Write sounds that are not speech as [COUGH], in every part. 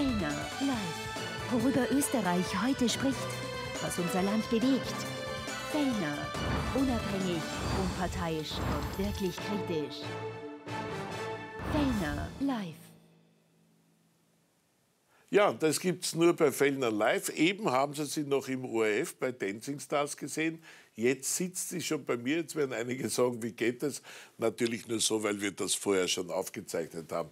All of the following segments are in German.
Kölner live. Worüber Österreich heute spricht, was unser Land bewegt. Kölner unabhängig, unparteiisch und wirklich kritisch. Fellner live. Ja, das gibt es nur bei Fellner live. Eben haben Sie sie noch im ORF bei Dancing Stars gesehen. Jetzt sitzt sie schon bei mir. Jetzt werden einige sagen, wie geht das? Natürlich nur so, weil wir das vorher schon aufgezeichnet haben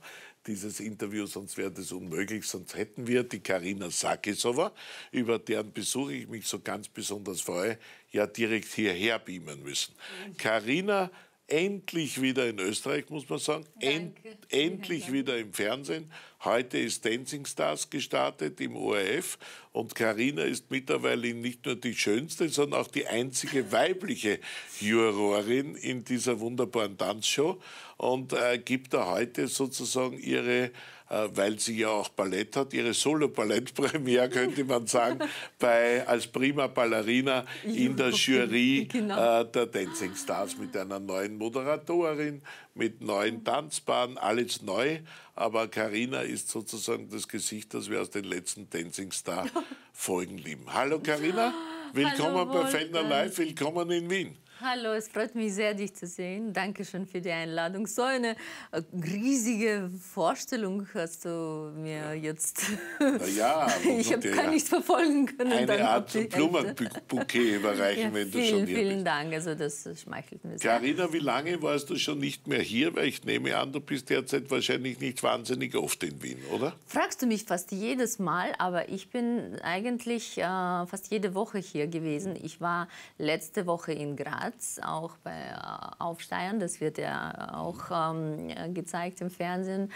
dieses Interview, sonst wäre das unmöglich. Sonst hätten wir die Karina Sakisowa, über deren Besuch ich mich so ganz besonders freue, ja direkt hierher beamen müssen. Mhm. Karina mhm endlich wieder in Österreich, muss man sagen, End, endlich wieder im Fernsehen. Heute ist Dancing Stars gestartet im ORF und Karina ist mittlerweile nicht nur die schönste, sondern auch die einzige [LAUGHS] weibliche Jurorin in dieser wunderbaren Tanzshow und äh, gibt da heute sozusagen ihre äh, weil sie ja auch Ballett hat. Ihre Solo-Ballett-Premiere, [LAUGHS] könnte man sagen, bei, als prima Ballerina in der Jury genau. Äh, der Dancing Stars mit einer neuen Moderatorin, mit neuen Tanzbahnen, alles neu. Aber Karina ist sozusagen das Gesicht, das wir aus den letzten Dancing Star Folgen lieben. Hallo Karina, ah, willkommen Hallo, bei Feldner Live, willkommen in Wien. Hallo, es freut mich sehr, dich zu sehen. Danke schön für die Einladung. So eine äh, riesige Vorstellung hast du mir jetzt. Na ja, [LAUGHS] ich habe gar nicht verfolgen können. Eine Art Blumenbouquet [LAUGHS] überreichen, ja, wenn du schon hier vielen bist. Vielen Dank, also das schmeichelt mir sehr. Carina, wie lange warst du schon nicht mehr hier? Weil ich nehme an, du bist derzeit wahrscheinlich nicht wahnsinnig oft in Wien, oder? Fragst du mich fast jedes Mal, aber ich bin eigentlich äh, fast jede Woche hier gewesen. Ich war letzte Woche in Graz Platz, auch bei äh, Aufsteigern. Das wird ja auch ähm, gezeigt im Fernsehen.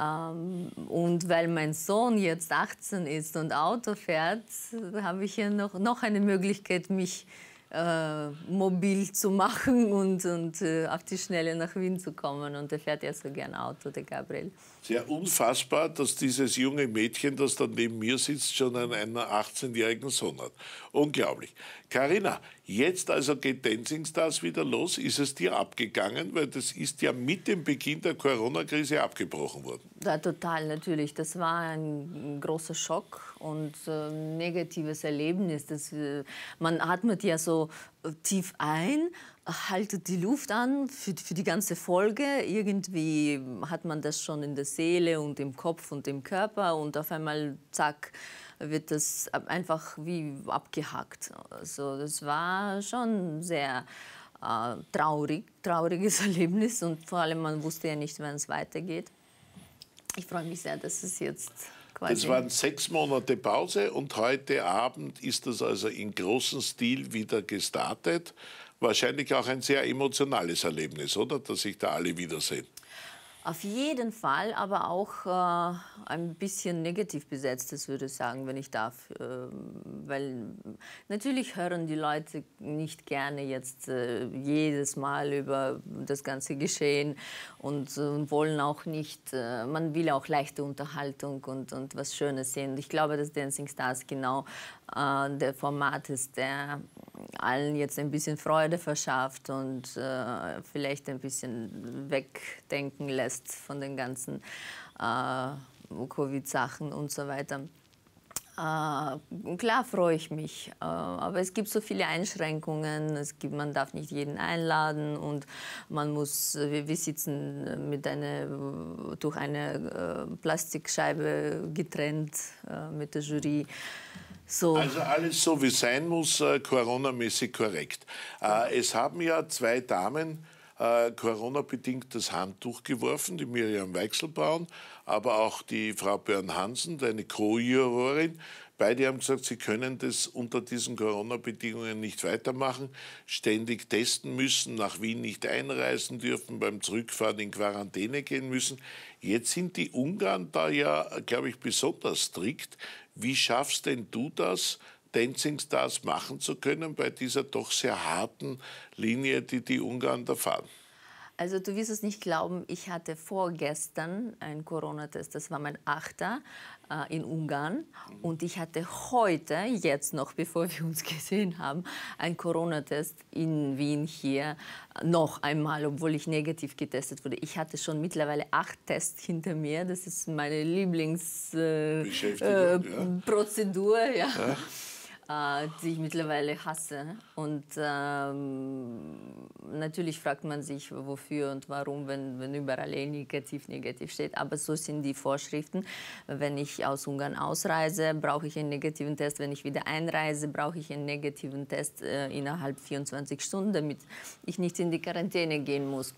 Ähm, und weil mein Sohn jetzt 18 ist und Auto fährt, habe ich hier noch, noch eine Möglichkeit, mich äh, mobil zu machen und, und äh, auf die Schnelle nach Wien zu kommen. Und er fährt ja so gern Auto, der Gabriel sehr unfassbar, dass dieses junge Mädchen, das dann neben mir sitzt, schon einen 18-jährigen Sohn hat. Unglaublich. Karina, jetzt also geht Dancing Stars wieder los. Ist es dir abgegangen? Weil das ist ja mit dem Beginn der Corona-Krise abgebrochen worden. Ja, total, natürlich. Das war ein großer Schock und äh, negatives Erlebnis. Das, äh, man atmet ja so tief ein, haltet die Luft an für, für die ganze Folge. Irgendwie hat man das schon in der Seele und im Kopf und im Körper und auf einmal, zack, wird das einfach wie abgehackt. Also das war schon sehr äh, traurig, trauriges [LAUGHS] Erlebnis und vor allem man wusste ja nicht, wann es weitergeht. Ich freue mich sehr, dass es jetzt quasi. Das waren sechs Monate Pause und heute Abend ist das also in großem Stil wieder gestartet. Wahrscheinlich auch ein sehr emotionales Erlebnis, oder? Dass sich da alle wiedersehen. Auf jeden Fall, aber auch äh, ein bisschen negativ besetzt, das würde ich sagen, wenn ich darf. Äh, weil natürlich hören die Leute nicht gerne jetzt äh, jedes Mal über das ganze Geschehen und äh, wollen auch nicht, äh, man will auch leichte Unterhaltung und, und was Schönes sehen. ich glaube, dass Dancing Stars genau äh, der Format ist, der allen jetzt ein bisschen Freude verschafft und vielleicht ein bisschen wegdenken lässt gereist von den ganzen äh, Covid-Sachen und so weiter. Äh, klar freue ich mich, äh, aber es gibt so viele Einschränkungen. Es gibt, man darf nicht jeden einladen und man muss, wir, wir sitzen mit eine, durch eine äh, Plastikscheibe getrennt äh, mit der Jury. So. Also alles so wie sein muss, äh, Corona-mäßig korrekt. Äh, es haben ja zwei Damen äh, Corona-bedingt das Handtuch geworfen, die Miriam Weichselbaum, aber auch die Frau Björn-Hansen, deine Co-Jurorin. Beide haben gesagt, sie können das unter diesen Corona-Bedingungen nicht weitermachen, ständig testen müssen, nach Wien nicht einreisen dürfen, beim Zurückfahren in Quarantäne gehen müssen. Jetzt sind die Ungarn da ja, glaube ich, besonders strikt. Wie schaffst denn du das, Dancing Stars machen zu können bei dieser doch sehr harten Linie, die die Ungarn da fahren? Also du wirst es nicht glauben, ich hatte vorgestern einen Corona-Test, das war mein achter äh, in Ungarn. Und ich hatte heute, jetzt noch, bevor wir uns [LAUGHS] gesehen haben, einen Corona-Test in Wien hier noch einmal, obwohl ich negativ getestet wurde. Ich hatte schon mittlerweile acht Tests hinter mir. Das ist meine Lieblingsprozedur. Äh, äh, ja äh, die ich mittlerweile hasse. Und ähm, natürlich fragt man sich, wofür und warum, wenn, wenn überall eh negativ, negativ steht. Aber so sind die Vorschriften. Wenn ich aus Ungarn ausreise, brauche ich einen negativen Test. Wenn ich wieder einreise, brauche ich einen negativen Test äh, innerhalb 24 Stunden, damit ich nicht in die Quarantäne gehen muss.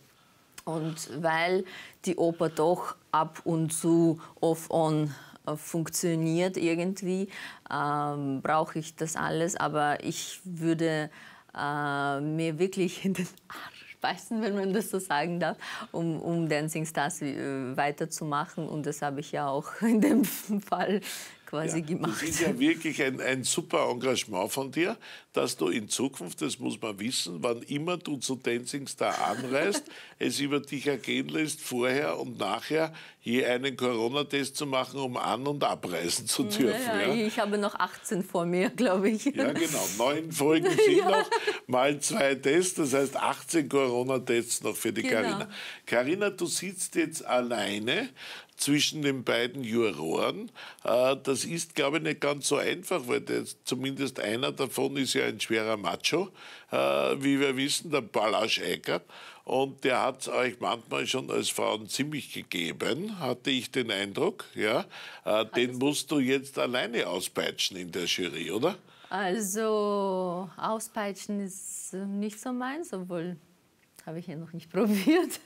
Und weil die Oper doch ab und zu off-on äh, funktioniert irgendwie, ähm, brauche ich das alles. Aber ich würde äh, mir wirklich in den Arsch beißen, wenn man das so sagen darf, um, um Dancing Stars äh, weiterzumachen. Und das habe ich ja auch [LAUGHS] in dem Fall quasi ja, gemacht. Das ist ja wirklich ein, ein super Engagement von dir, dass du in Zukunft, das muss man wissen, wann immer du zu Dancing Star anreist, [LAUGHS] es über dich ergehen lässt, vorher und nachher je einen Corona-Test zu machen, um an- und abreisen zu dürfen. Naja, ja. Ich habe noch 18 vor mir, glaube ich. Ja, genau. Neun Folgen [LAUGHS] sind ja. noch, mal zwei Tests, das heißt 18 Corona-Tests noch für die Karina. Genau. Karina, du sitzt jetzt alleine zwischen den beiden Juroren. Äh, das ist, glaube ich, nicht ganz so einfach, weil das, zumindest einer davon ist ja ein schwerer Macho, äh, wie wir wissen, der Balasch Eckert. Und der hat es euch manchmal schon als Frauen ziemlich gegeben, hatte ich den Eindruck. Ja, äh, den musst du jetzt alleine auspeitschen in der Jury, oder? Also auspeitschen ist nicht so meins, obwohl habe ich ja noch nicht [LAUGHS] probiert.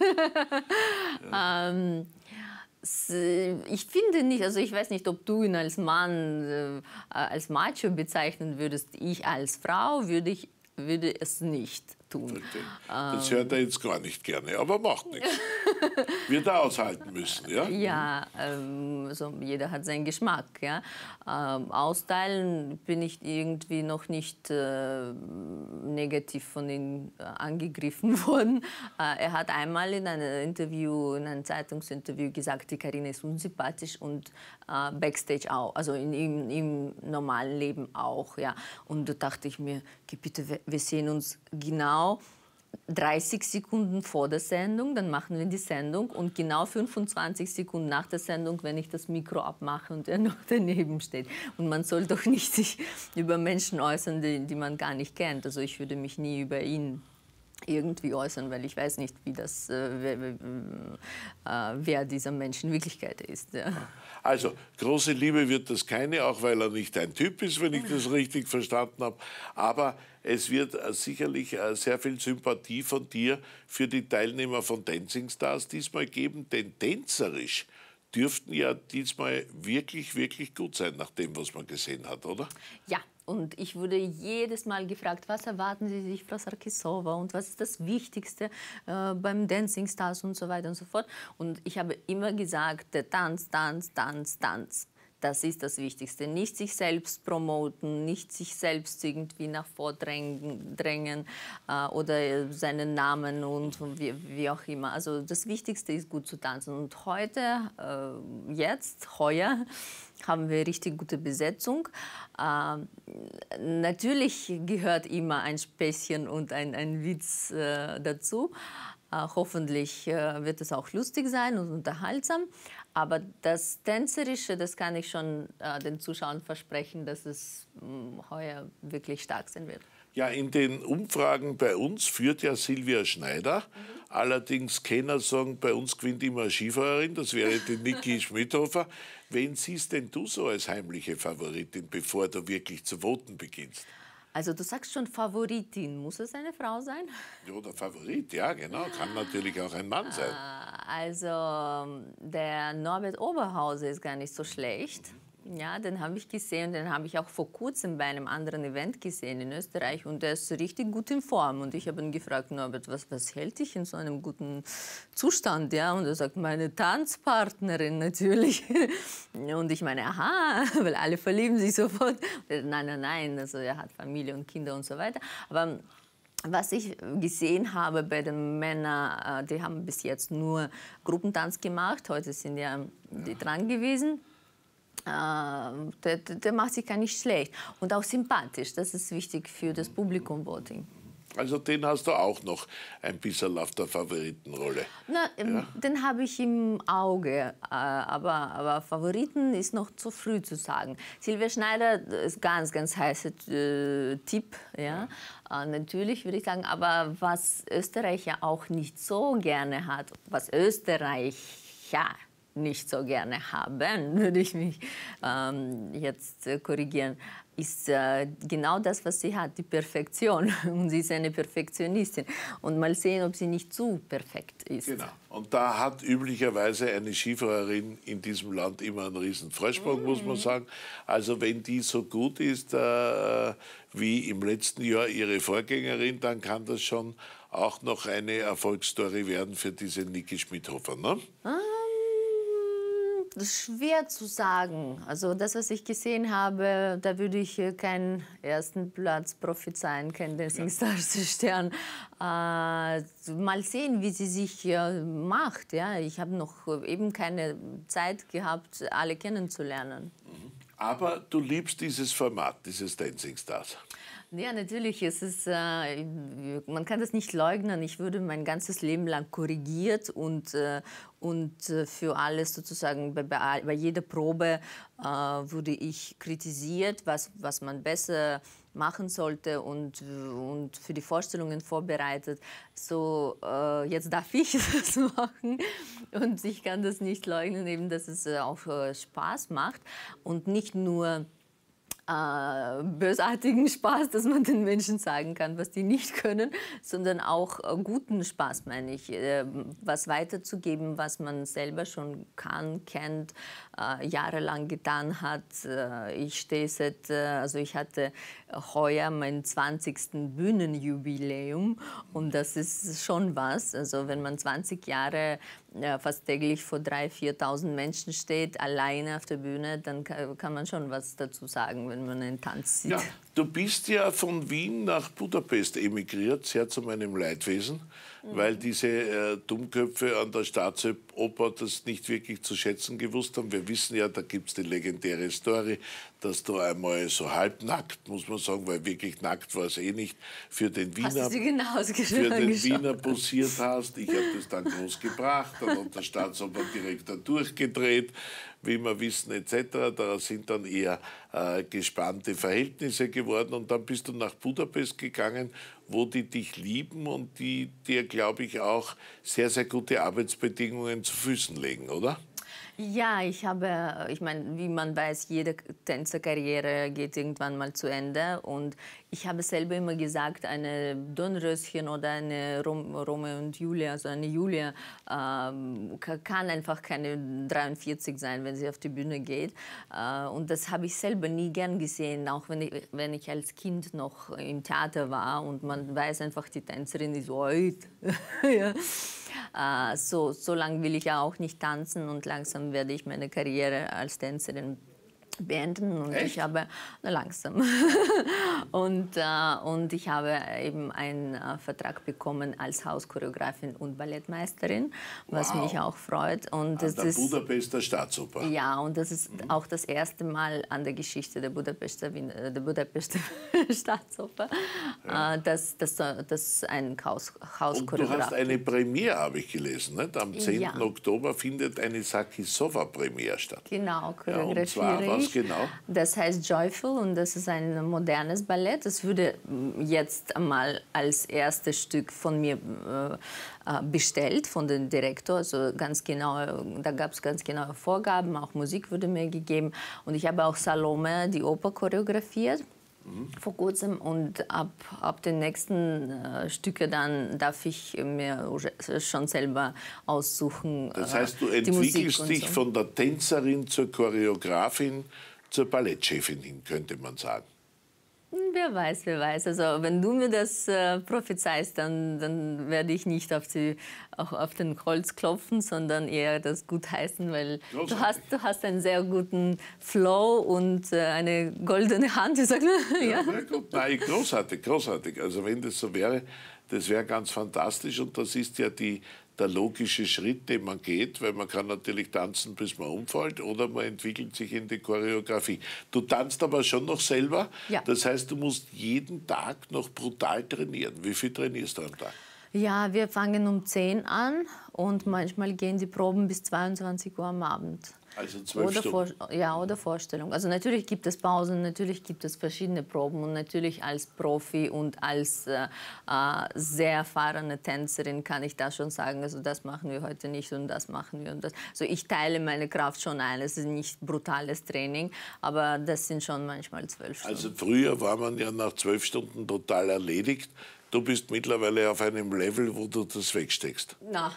ja. ähm, äh, ich finde nicht, also ich weiß nicht, ob du ihn als Mann, äh, als Macho bezeichnen würdest. Ich als Frau würde, ich, würde es nicht tun. Ähm, das hört er jetzt gar nicht gerne, aber macht nichts. [LAUGHS] Wird er aushalten müssen, ja? Ja, also jeder hat seinen Geschmack, ja. Ähm, austeilen bin ich irgendwie noch nicht äh, negativ von ihm äh, angegriffen [LAUGHS] worden. Äh, er hat einmal in einem Interview, in einem Zeitungsinterview gesagt, die Karina ist unsympathisch und Backstage auch, also in, im, im normalen Leben auch, ja. Und da dachte ich mir, bitte, wir sehen uns genau genau 30 Sekunden vor der Sendung, dann machen wir die Sendung und genau 25 Sekunden nach der Sendung, wenn ich das Mikro abmache und er [LAUGHS] noch daneben steht. Und man soll doch nicht sich [LAUGHS] über Menschen äußern, die, die man gar nicht kennt. Also ich würde mich nie über ihn irgendwie äußern, weil ich weiß nicht, wie das, äh, wer, äh, wer, dieser Mensch in Wirklichkeit ist. Ja. Also, große Liebe wird das keine, auch weil er nicht ein Typ ist, wenn ich das richtig verstanden habe. Aber es wird äh, sicherlich sehr viel Sympathie von dir für die Teilnehmer von Dancing Stars diesmal geben, denn tänzerisch dürften ja diesmal wirklich, wirklich gut sein, nach dem, was man gesehen hat, oder? Ja, und ich wurde jedes Mal gefragt, was erwarten Sie sich von Sarkisova und was ist das Wichtigste äh, beim Dancing Stars und so weiter und so fort. Und ich habe immer gesagt, Tanz, Tanz, Tanz, Tanz. Das ist das Wichtigste. Nicht sich selbst promoten, nicht sich selbst irgendwie nach vordrängen drängen, äh, oder seinen Namen und wie, wie, auch immer. Also das Wichtigste ist gut zu tanzen. Und heute, äh, jetzt, heuer, haben wir richtig gute Besetzung. Ähm, natürlich gehört immer ein Späßchen und ein, ein Witz äh, dazu, äh, hoffentlich äh, wird es auch lustig sein und unterhaltsam. Aber das Tänzerische, das kann ich schon äh, den Zuschauern versprechen, dass es mm, heuer wirklich stark sein wird. Ja, in den Umfragen bei uns führt ja Silvia Schneider. Mhm. Allerdings Kenner sagen, bei uns gewinnt immer Skifahrerin, das wäre die Niki [LAUGHS] Schmidhofer. Wen siehst denn du so als heimliche Favoritin, bevor du wirklich zu voten beginnst? Also du sagst schon Favoritin. Muss es eine Frau sein? Ja, der Favorit, ja genau. Kann natürlich auch ein Mann sein. Ah, also ähm, der Norbert Oberhauser ist gar nicht so schlecht. Mhm. Ja, den habe ich gesehen, den habe ich auch vor kurzem bei einem anderen Event gesehen in Österreich und der ist richtig gut in Form. Und ich habe ihn gefragt, Norbert, was, was hält dich in so einem guten Zustand? Ja, und er sagt, meine Tanzpartnerin natürlich. [LAUGHS] und ich meine, aha, [LAUGHS] weil alle verlieben sich sofort. Nein, nein, nein, also er hat Familie und Kinder und so weiter. Aber was ich gesehen habe bei den Männern, äh, die haben bis jetzt nur Gruppentanz gemacht, heute sind ja die ja. dran gewesen. Äh, der, der macht sich gar nicht schlecht. Und auch sympathisch, das ist wichtig für das Publikum-Voting. Also den hast du auch noch ein bisschen auf der Favoritenrolle. Na, ähm, ja? Den habe ich im Auge, äh, aber, aber, Favoriten ist noch zu früh zu sagen. Silvia Schneider äh, ist ganz, ganz heißer äh, Tipp, ja. ja. natürlich würde ich sagen, aber was Österreich ja auch nicht so gerne hat, was Österreich ja nicht so gerne haben, [LAUGHS] würde ich mich ähm, jetzt äh, korrigieren, ist äh, genau das, was sie hat, die Perfektion. [LAUGHS] Und sie ist eine Perfektionistin. Und mal sehen, ob sie nicht zu perfekt ist. Genau. Und da hat üblicherweise eine Skifahrerin in diesem Land immer einen riesen Vorsprung, mm. muss man mhm. sagen. Also wenn die so gut ist äh, wie im letzten Jahr ihre Vorgängerin, dann kann das schon auch noch eine Erfolgsstory werden für diese Niki Schmidhofer. Ne? Ah. Das ist schwer zu sagen. Also das, was ich gesehen habe, da würde ich äh, keinen ersten Platz prophezeien, keinen Dancing Stars [LAUGHS] Stern. Äh, mal sehen, wie sie sich äh, macht. Ja, ich habe noch äh, eben keine Zeit gehabt, alle kennenzulernen. Mhm. Aber du liebst dieses Format, dieses Dancing Stars. Ja, natürlich. Es ist, äh, man kann das nicht leugnen. Ich würde mein ganzes Leben lang korrigiert und, äh, und äh, für alles sozusagen bei, bei jeder Probe äh, wurde ich kritisiert, was, was man besser machen sollte und, und für die Vorstellungen vorbereitet. So, äh, jetzt darf ich [LAUGHS] das machen und ich kann das nicht leugnen, eben, dass es äh, auch äh, Spaß macht und nicht nur äh, bösartigen Spaß, dass man den Menschen sagen kann, was die nicht können, sondern auch äh, guten Spaß, meine ich, äh, was weiterzugeben, was man selber schon kann, kennt, äh, jahrelang getan hat. Äh, ich stehe seit, äh, also ich hatte heuer mein 20. Bühnenjubiläum und das ist schon was. Also wenn man 20 Jahre fast täglich vor 3.000, 4.000 Menschen steht, alleine auf der Bühne, dann kann, kann man schon was dazu sagen wenn man einen Tanz sieht. Ja, du bist ja von Wien nach Budapest emigriert, sehr zu meinem Leidwesen, mhm. weil diese äh, Dummköpfe an der Staatsoper das nicht wirklich zu schätzen gewusst haben. Wir wissen ja, da gibt es die legendäre Story, dass du einmal so halbnackt, muss man sagen, weil wirklich nackt war es eh nicht, für den Wiener, genau für den Wiener posiert hast. Ich habe das dann groß gebracht, dann hat der Staatsoper direkt da durchgedreht wie wir wissen, etc. Da sind dann eher äh, gespannte Verhältnisse geworden. Und dann bist du nach Budapest gegangen, wo die dich lieben und die dir, glaube ich, auch sehr, sehr gute Arbeitsbedingungen zu Füßen legen, oder? Ja, ich habe, äh, ich meine, wie man weiß, jede Tänzerkarriere geht irgendwann mal zu Ende. Und ich habe selber immer gesagt, eine Dornröschen oder eine Rom, Romeo und Julia, also eine Julia, ähm, kann einfach keine 43 sein, wenn sie auf die Bühne geht. Äh, und das habe ich selber nie gern gesehen, auch wenn ich, wenn ich als Kind noch im Theater war und man weiß einfach, die Tänzerin ist alt. [LAUGHS] ja. Äh, so, so lange will ich ja auch nicht tanzen und langsam werde ich meine Karriere als Tänzerin beenden und Echt? ich habe na, langsam [LAUGHS] und, äh, und ich habe eben einen äh, Vertrag bekommen als Hauschoreografin und Ballettmeisterin, was wow. mich auch freut. Und an der ist, Budapester Staatsoper. Ja, und das ist mhm. auch das erste Mal an der Geschichte der Budapester, äh, der Budapester [LAUGHS] Staatsoper, ja. äh, dass, dass, dass ein Haus, Hauschoreograf... Und du hast eine Premiere, habe ich gelesen, nicht? am 10. Ja. Oktober findet eine Sakisova-Premiere statt. Genau, Choreografie. Ja, Ganz genau. Das heißt Joyful und das ist ein modernes Ballett. Es würde mm, jetzt mal als erstes Stück von mir äh, äh bestellt, von dem Direktor. Also ganz genau, da gab es ganz genaue Vorgaben, auch Musik wurde mir gegeben. Und ich habe auch Salome, die Oper, choreografiert vor kurzem und ab, ab den nächsten äh, Stücke dann darf ich mir schon selber aussuchen. das äh, heißt, du entwickelst dich so. von der Tänzerin zur Choreografin zur Ballettchefin hin, könnte man sagen wer weiß, wer weiß. Also wenn du mir das äh, prophezeist, dann, dann werde ich nicht auf, die, auch auf den Holz klopfen, sondern eher das gut heißen, weil du hast, du hast einen sehr guten Flow und äh, eine goldene Hand. Ich sag, ja, ja. nein, großartig, großartig. Also wenn das so wäre, das wäre ganz fantastisch und das ist ja die der logische Schritt, den man geht, weil man kann natürlich tanzen, bis man umfällt oder man entwickelt sich in die Choreografie. Du tanzt aber schon noch selber. Ja. Das heißt, du musst jeden Tag noch brutal trainieren. Wie viel trainierst du am Tag? Ja, wir fangen um 10 an und manchmal gehen die Proben bis 22 Uhr am Abend. Also zwölf oder Stunden. Vor, ja, oder Vorstellung. Also natürlich gibt es Pausen, natürlich gibt es verschiedene Proben und natürlich als Profi und als äh, äh sehr erfahrene Tänzerin kann ich da schon sagen, also das machen wir heute nicht und das machen wir und das. Also ich teile meine Kraft schon ein. Es ist nicht brutales Training, aber das sind schon manchmal zwölf Stunden. Also früher war man ja nach zwölf Stunden total erledigt. Du bist mittlerweile auf einem Level, wo du das wegsteckst. Nein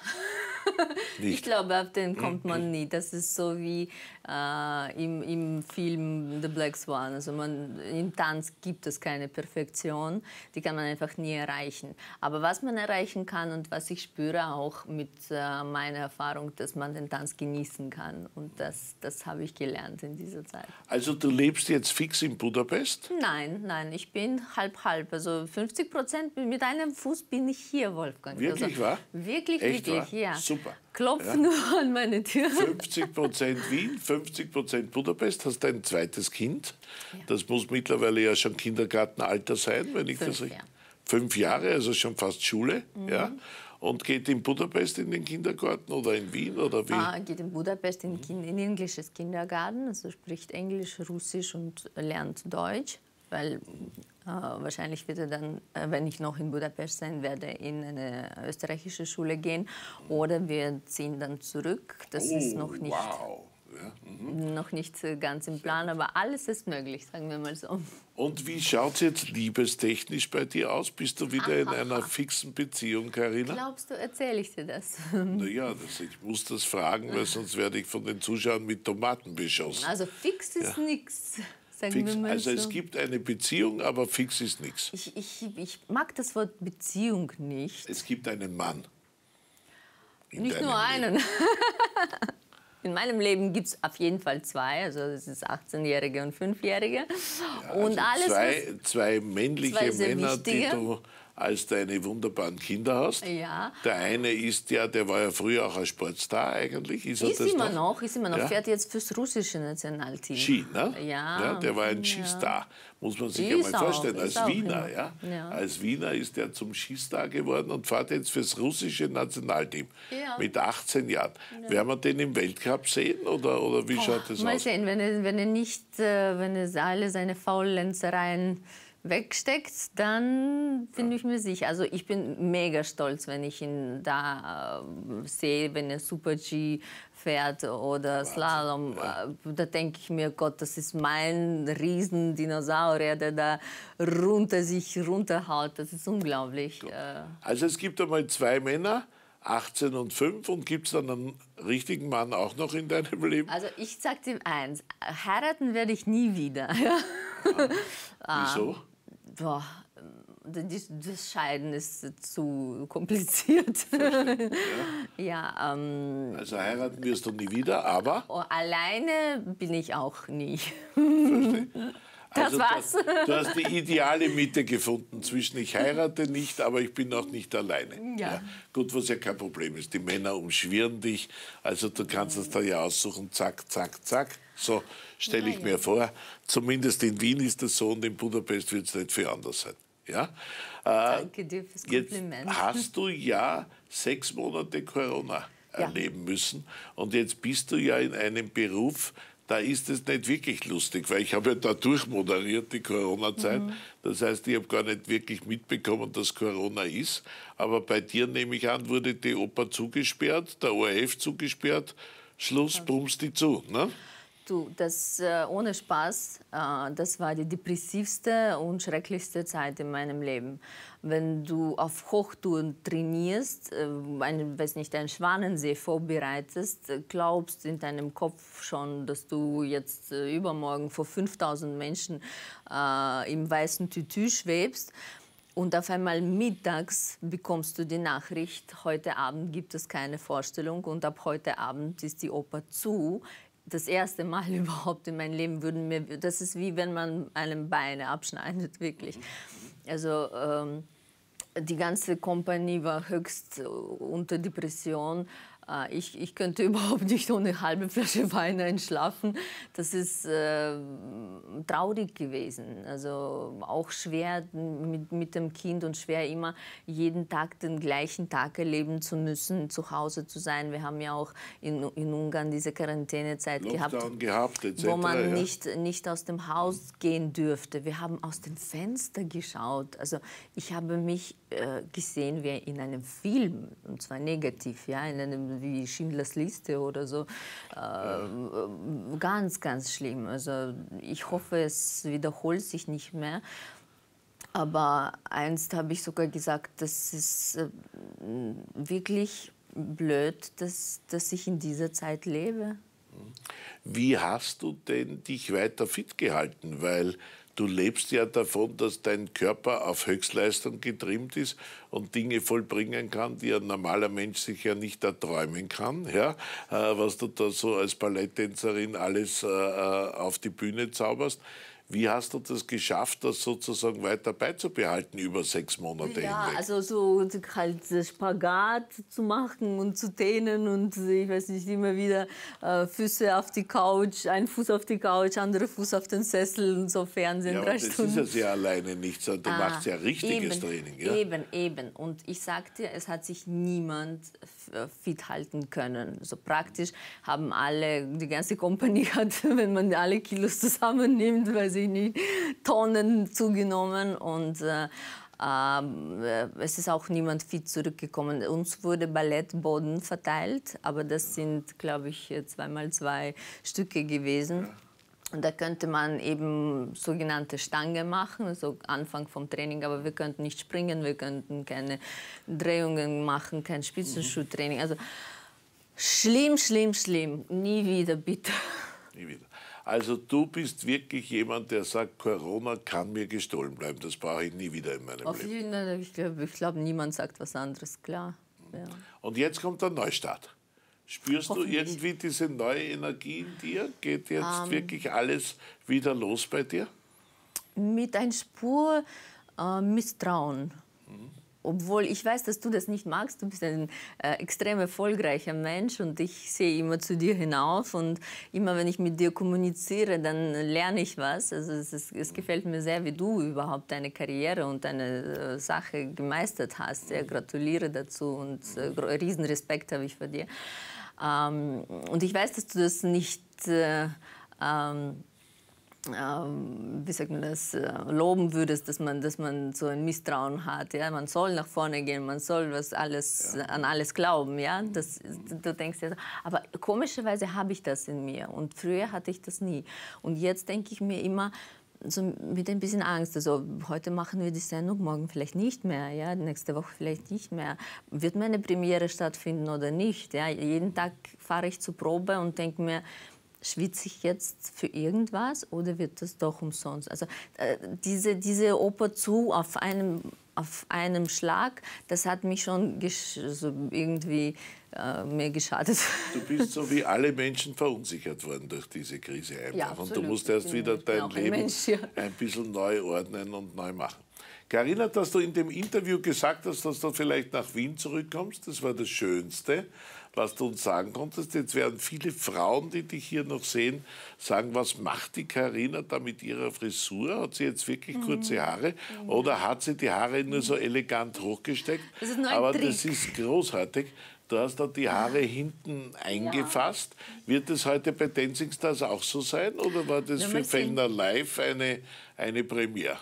ich glaube, auf den kommt mhm. man nie. Das ist so wie äh, im, im Film The Black Swan. Also man, im Tanz gibt es keine Perfektion, die kann man einfach nie erreichen. Aber was man erreichen kann und was ich spüre auch mit äh, meiner Erfahrung, dass man den Tanz genießen kann. Und das, das habe ich gelernt in dieser Zeit. Also du lebst jetzt fix in Budapest? Nein, nein, ich bin halb-halb. Also 50 Prozent mit einem Fuß bin ich hier, Wolfgang. Wirklich also, wahr? Wirklich, Echt wirklich, wahr? ja. Super klopfen ja. nur an meine Tür. 50 Prozent Wien, 50 Prozent Budapest, hast ein zweites Kind. Ja. Das muss mittlerweile ja schon Kindergartenalter sein, wenn ich fünf, das richtig. Ja. Fünf Jahre, also schon fast Schule. Mhm. Ja. Und geht in Budapest in den Kindergarten oder in Wien oder wie? Ah, geht in Budapest in, mhm. in englisches Kindergarten, also spricht Englisch, Russisch und lernt Deutsch weil äh, wahrscheinlich wird er dann, äh, wenn ich noch in Budapest sein werde, in eine österreichische Schule gehen oder wir ziehen dann zurück. Das oh, ist noch nicht, wow. ja, mhm. noch nicht äh, ganz im Plan, aber alles ist möglich, sagen wir mal so. Und wie schaut es jetzt liebestechnisch bei dir aus? Bist du wieder aha, in [LAUGHS] einer fixen Beziehung, Karina? Glaubst du, erzähle ich dir das? Naja, das, ich muss das fragen, weil sonst werde ich von den Zuschauern mit Tomaten beschossen. Also fix ist ja. nichts sagen fix, wir mal Also so. es gibt eine Beziehung, aber fix ist nichts. Ich, ich, ich mag das Wort Beziehung nicht. Es gibt einen Mann. nicht nur einen. Leben. [LAUGHS] In meinem Leben gibt es auf jeden Fall zwei, also das ist 18-Jährige und 5-Jährige. Ja, und also zwei, zwei männliche zwei Männer, wichtige. die du als du eine wunderbaren Kinder hast. Ja. Der eine ist ja, der war ja früher auch ein Sportstar eigentlich. Ist, ist immer noch? noch? Ist immer noch. Ja? Fährt jetzt fürs russische Nationalteam. Ski, ne? Ja. ja der war ein Skistar, muss man sich ja mal vorstellen. Als Wiener, ja? ja. Als Wiener ist er zum Skistar geworden und fährt jetzt fürs russische Nationalteam. Ja. Mit 18 Jahren. Ja. Werden wir den im Weltcup sehen oder, oder wie oh, schaut das mal aus? Mal sehen, wenn er, wenn er nicht, äh, wenn er alle seine Faulenzereien wegsteckt, dann bin ich mir sicher. Also ich bin mega stolz, wenn ich ihn da äh, sehe, wenn er Super G fährt oder Slalom. Ja. Äh, da denke ich mir, Gott, das ist mein Riesendinosaurier, der da runter sich runterhaut. Das ist unglaublich. Äh. Also es gibt einmal zwei Männer. 18 und 5 und gibt es dann einen richtigen Mann auch noch in deinem Leben? Also ich sage dir eins, heiraten werde ich nie wieder. [LAUGHS] Ah, wieso? Ah boah, das Scheiden ist zu kompliziert. Verstehe, ja, ja ähm, also heiraten wirst du nie wieder, aber? Oh, alleine bin ich auch nie. Verstehe. Also, war's. Du, du, hast die ideale Mitte gefunden zwischen ich heirate nicht, aber ich bin auch nicht alleine. Ja. ja. Gut, was ja kein Problem ist. Die Männer umschwirren dich, also du kannst es da ja aussuchen, zack, zack, zack. So stelle ich mir vor. Zumindest in Wien ist das so und in Budapest wird es nicht viel anders sein. Ja? Äh, Danke dir fürs Jetzt Kompliment. Hast du ja sechs Monate Corona ja. erleben müssen und jetzt bist du ja in einem Beruf, da ist es nicht wirklich lustig, weil ich habe ja da durchmoderiert die Corona-Zeit. Mhm. Das heißt, ich habe gar nicht wirklich mitbekommen, dass Corona ist. Aber bei dir, nehme ich an, wurde die Oper zugesperrt, der ORF zugesperrt. Schluss, bummst die zu. Ne? du, das äh, ohne Spaß, äh, das war die depressivste und schrecklichste Zeit in meinem Leben. Wenn du auf Hochtouren trainierst, äh, ein, weiß nicht, einen Schwanensee vorbereitest, glaubst in deinem Kopf schon, dass du jetzt übermorgen vor 5000 Menschen im weißen Tütü schwebst. Und auf einmal mittags bekommst du die Nachricht, heute Abend gibt es keine Vorstellung und ab heute Abend ist die Oper zu das erste Mal [LAUGHS] überhaupt in meinem Leben würden mir, das ist wie wenn man einem Beine abschneidet, [LAUGHS] wirklich. Also ähm, die ganze Kompanie war höchst äh, unter Depression. Ah, ich, ich, könnte [LAUGHS] überhaupt nicht ohne halbe Flasche Wein einschlafen. Das ist äh, traurig gewesen. Also auch schwer mit, mit dem Kind und schwer immer jeden Tag den gleichen Tag erleben zu müssen, zu Hause zu sein. Wir haben ja auch in, in Ungarn diese Quarantänezeit Lockdown gehabt, gehabt wo man ja. nicht, nicht aus dem Haus gehen dürfte. Wir haben aus dem Fenster geschaut. Also ich habe mich äh, gesehen wie in einem Film, und zwar negativ, ja, in einem wie Schindlers Liste oder so. Ähm, äh, ganz, ganz schlimm. Also ich hoffe, es wiederholt sich nicht mehr. Aber einst habe ich sogar gesagt, das ist äh, wirklich blöd, dass, dass ich in dieser Zeit lebe. Wie hast du denn dich weiter fit gehalten? Weil Du lebst ja davon, dass dein Körper auf Höchstleistung getrimmt ist und Dinge vollbringen kann, die ein normaler Mensch sich ja nicht erträumen kann. Ja? Äh, was du da so als Balletttänzerin alles äh, äh auf die Bühne zauberst. Wie hast du das geschafft, das sozusagen weiter beizubehalten über sechs Monate ja, hinweg? Ja, also so halt Spagat zu machen und zu dehnen und ich weiß nicht, immer wieder äh, Füße auf die Couch, ein Fuß auf die Couch, andere Fuß auf den Sessel und so Fernsehen, ja, drei das Stunden. ist ja sehr alleine nicht, sondern ah, du machst ja richtiges eben, Training. Ja? Eben, eben. Und ich sagte, es hat sich niemand äh, fit halten können. So also praktisch haben alle, die ganze Company [LAUGHS] hat, wenn man alle Kilos zusammennimmt, weil wahnsinnig Tonnen zugenommen und äh, ähm, äh, es ist auch niemand fit zurückgekommen. Uns wurde Ballettboden verteilt, aber das sind, glaube ich, äh, zweimal zwei Stücke gewesen. Und da könnte man eben sogenannte Stange machen, so Anfang vom Training, aber wir könnten nicht springen, wir könnten keine Drehungen machen, kein Spitzenschuttraining. Also schlimm, schlimm, schlimm. Nie wieder, bitte. Nie wieder. Also du bist wirklich jemand, der sagt, Corona kann mir gestohlen bleiben. Das brauche ich nie wieder in meinem Auf Leben. Jeden, ich glaube, glaub, niemand sagt was anderes, klar. Ja. Und jetzt kommt der Neustart. Spürst du irgendwie diese neue Energie in dir? Geht jetzt ähm, wirklich alles wieder los bei dir? Mit ein Spur äh, Misstrauen obwohl ich weiß, dass du das nicht magst, du bist ein äh, extrem erfolgreicher Mensch und ich sehe immer zu dir hinauf und immer wenn ich mit dir kommuniziere, dann lerne ich was. Also es, ist, es gefällt mir sehr, wie du überhaupt deine Karriere und deine äh, Sache gemeistert hast. Ja, gratuliere dazu und äh, riesen Respekt habe ich vor dir. Ähm, und ich weiß, dass du das nicht äh, ähm, ähm, wie sagt man das, äh, loben würdest, dass man, dass man so ein Misstrauen hat. Ja? Man soll nach vorne gehen, man soll was alles, ja. an alles glauben. Ja? Das, du denkst ja, aber komischerweise habe ich das in mir und früher hatte ich das nie. Und jetzt denke ich mir immer, so mit ein bisschen Angst. Also heute machen wir die Sendung, morgen vielleicht nicht mehr, ja, nächste Woche vielleicht nicht mehr. Wird meine Premiere stattfinden oder nicht? Ja, jeden Tag fahre ich zur Probe und denke mir, schwitze ich jetzt für irgendwas oder wird das doch umsonst? Also äh, diese, diese Oper zu auf einem, auf einem Schlag, das hat mich schon also irgendwie äh, mir geschadet. [LAUGHS] Du bist so wie alle Menschen verunsichert worden durch diese Krise einfach. Ja, und du musst erst wieder dein ein Leben Mensch, ja. ein bisschen neu ordnen und neu machen. Karina, dass du in dem Interview gesagt hast, dass du vielleicht nach Wien zurückkommst, das war das Schönste was du uns sagen konntest. Jetzt werden viele Frauen, die dich hier noch sehen, sagen, was macht die Karina da mit ihrer Frisur? Hat sie jetzt wirklich mhm. kurze Haare mhm. oder hat sie die Haare nur so mhm. elegant hochgesteckt? Das ist nur ein Aber Trick. das ist großartig. Du hast da die Haare hinten eingefasst. Ja. Wird es heute bei Dancing Stars auch so sein oder war das für Fender Live eine, eine Premiere?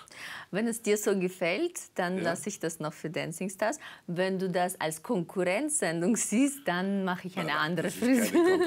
Wenn es dir so gefällt, dann ja. lasse ich das noch für Dancing Stars. Wenn du das als Konkurrenzsendung siehst, dann mache ich eine Nein, andere Frisur.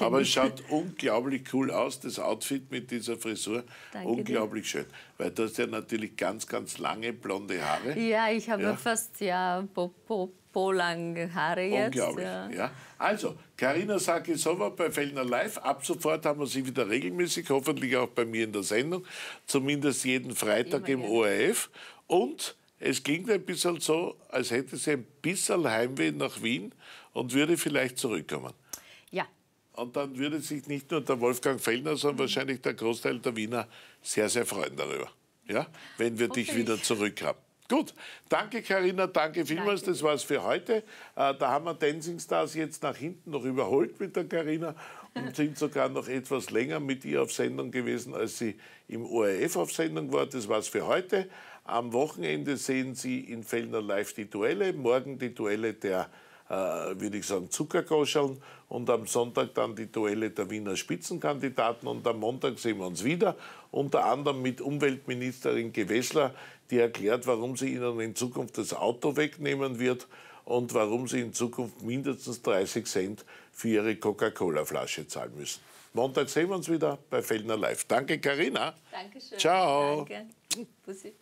[LAUGHS] Aber es schaut unglaublich cool aus, das Outfit mit dieser Frisur. Danke unglaublich dir. schön. Weil du hast ja natürlich ganz, ganz lange blonde Haare. Ja, ich habe ja. fast ja, Bob, Bob lange Haare jetzt. Unglaublich, ja. ja. Also, Karina Sakisova bei Fellner Live. Ab sofort haben wir sie wieder regelmäßig, hoffentlich auch bei mir in der Sendung, zumindest jeden Freitag Immer, im ja. ORF. Und es klingt ein bisschen so, als hätte sie ein bisschen Heimweh nach Wien und würde vielleicht zurückkommen. Ja. Und dann würde sich nicht nur der Wolfgang Fellner, sondern mhm. wahrscheinlich der Großteil der Wiener sehr, sehr freuen darüber. Ja, wenn wir dich wieder zurück haben. Gut, danke Karina, danke vielmals. Danke. Das war's für heute. Äh, da haben wir Dancing Stars jetzt nach hinten noch überholt mit der Karina und [LAUGHS] sind sogar noch etwas länger mit ihr auf Sendung gewesen, als sie im ORF auf Sendung war. Das war's für heute. Am Wochenende sehen Sie in Fellner Live die Duelle, morgen die Duelle der äh, würde ich sagen, Zuckergoscheln und am Sonntag dann die Duelle der Wiener Spitzenkandidaten und am Montag sehen wir uns wieder, unter anderem mit Umweltministerin Gewessler, die erklärt, warum sie ihnen in Zukunft das Auto wegnehmen wird und warum sie in Zukunft mindestens 30 Cent für ihre Coca-Cola-Flasche zahlen müssen. Montag sehen wir uns wieder bei Feldner Live. Danke, Carina. Dankeschön. Ciao. Danke. Pussy.